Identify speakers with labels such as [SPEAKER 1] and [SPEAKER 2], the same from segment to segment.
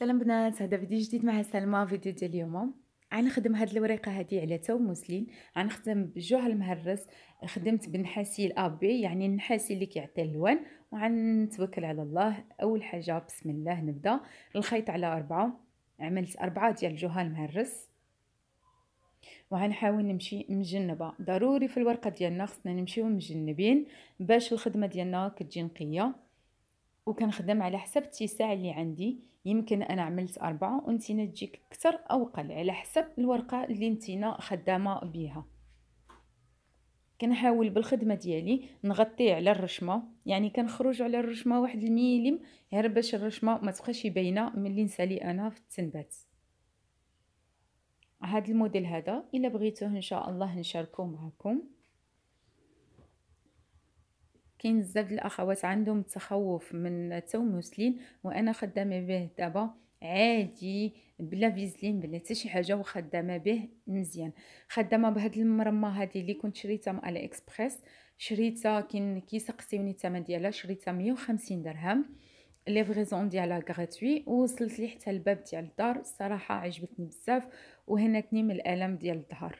[SPEAKER 1] سلام بنات هذا فيديو جديد مع سلمى فيديو ديال اليوم غنخدم هاد الوريقه هادي على تاو موسلين غنخدم بجوه المهرس خدمت بنحاسي الابي يعني النحاسي اللي كيعطي اللون وغنتوكل على الله اول حاجه بسم الله نبدا الخيط على أربعة عملت أربعة ديال جوه المهرس وغنحاول نمشي مجنبه ضروري في الورقه ديالنا خصنا نمشيو مجنبين باش الخدمه ديالنا كتجي نقيه وكنخدم على حسب التساع اللي عندي يمكن انا عملت أربعة وانتينا تجيك اكثر او قل على حسب الورقه اللي انتينا خدامه بها كنحاول بالخدمه ديالي نغطي على الرشمه يعني كنخرج على الرشمه واحد الميليم غير باش الرشمه ما تبقاش باينه ملي نسالي انا في التنبات هاد الموديل هذا الا بغيتوه ان شاء الله نشاركوه معكم كاين بزاف الاخوات عندهم تخوف من التوموسلين وانا خدامه به دابا عادي بلا فيزلين بلا حتى شي حاجه وخدامه به مزيان خدامه بهاد المرمه هذه اللي كنت شريتها من علي اكسبريس شريتها كاين كي سقسيوني الثمن ديالها شريتها 150 درهم ليفريزون ديالها غراتوي ووصلت لي حتى الباب ديال الدار الصراحه عجبتني بزاف وهنتني من الالم ديال الظهر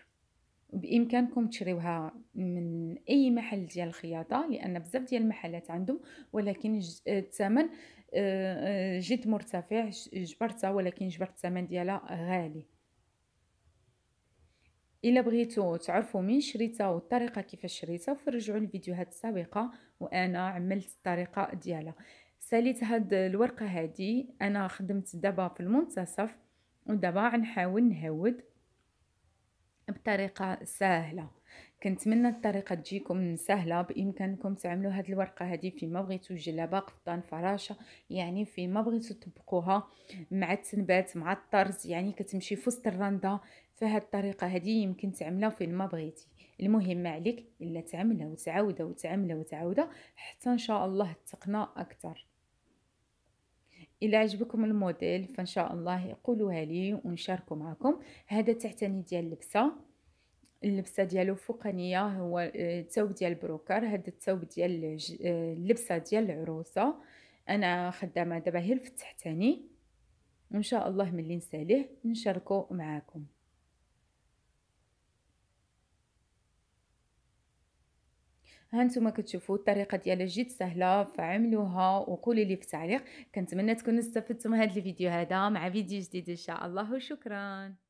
[SPEAKER 1] بامكانكم تشريوها من اي محل ديال الخياطه لان بزاف ديال المحلات عندهم ولكن آه، الثمن آه، آه، جد مرتفع جبرتها ولكن جبرت الثمن ديالها غالي الا بغيتو تعرفوا مين شريتها والطريقه كيفاش شريتها فرجعوا الفيديوهات السابقه وانا عملت الطريقه ديالها ساليت هاد الورقه هادي انا خدمت دابا في المنتصف ودابا غنحاول نهود بطريقه سهله كنتمنى الطريقه تجيكم سهله بامكانكم تعملوا هاد الورقه هادي ما بغيتو جلابه قفطان فراشه يعني ما بغيتو تطبقوها مع التنبات مع الطرز يعني كتمشي في وسط الرنده فهاد الطريقه هادي يمكن تعملها فين ما بغيتي المهم ما عليك الا تعملها وتعاودها وتعملها وتعاودها حتى ان شاء الله تقنا اكثر الى عجبكم الموديل فإن شاء الله قولوها لي ونشاركوا معكم هذا التحتاني ديال اللبسة اللبسة ديالو فوقانية هو آه، الثوب ديال البروكر هذا الثوب ديال آه، اللبسة ديال العروسة أنا خدامة دابا غير في التحتاني وإن شاء الله ملي نساليه نشاركو معاكم هانتوما كتشوفوا الطريقه ديالها جد سهله فعملوها وقولي لي في التعليق كنتمنى تكونوا استفدتم هذا الفيديو هذا مع فيديو جديد ان شاء الله وشكرا